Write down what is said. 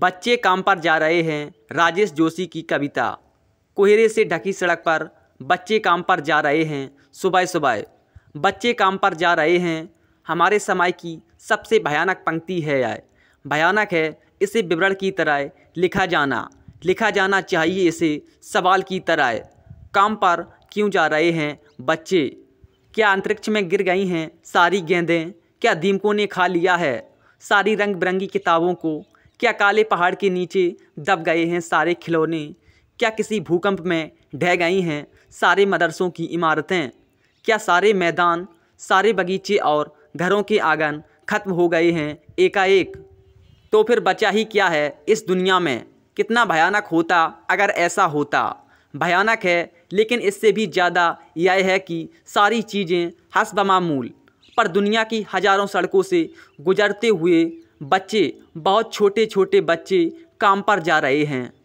बच्चे काम पर जा रहे हैं राजेश जोशी की कविता कोहरे से ढकी सड़क पर बच्चे काम पर जा रहे हैं सुबह सुबह बच्चे काम पर जा रहे हैं हमारे समय की सबसे भयानक पंक्ति है यह भयानक है इसे विवरण की तरह लिखा जाना लिखा जाना चाहिए इसे सवाल की तरह काम पर क्यों जा रहे हैं बच्चे क्या अंतरिक्ष में गिर गई हैं सारी गेंदें क्या दीमकों ने खा लिया है सारी रंग बिरंगी किताबों को क्या काले पहाड़ के नीचे दब गए हैं सारे खिलौने क्या किसी भूकंप में ढह गई हैं सारे मदरसों की इमारतें क्या सारे मैदान सारे बगीचे और घरों के आंगन खत्म हो गए हैं एकाएक तो फिर बचा ही क्या है इस दुनिया में कितना भयानक होता अगर ऐसा होता भयानक है लेकिन इससे भी ज़्यादा यह है कि सारी चीज़ें हसबमामूल पर दुनिया की हज़ारों सड़कों से गुजरते हुए बच्चे बहुत छोटे छोटे बच्चे काम पर जा रहे हैं।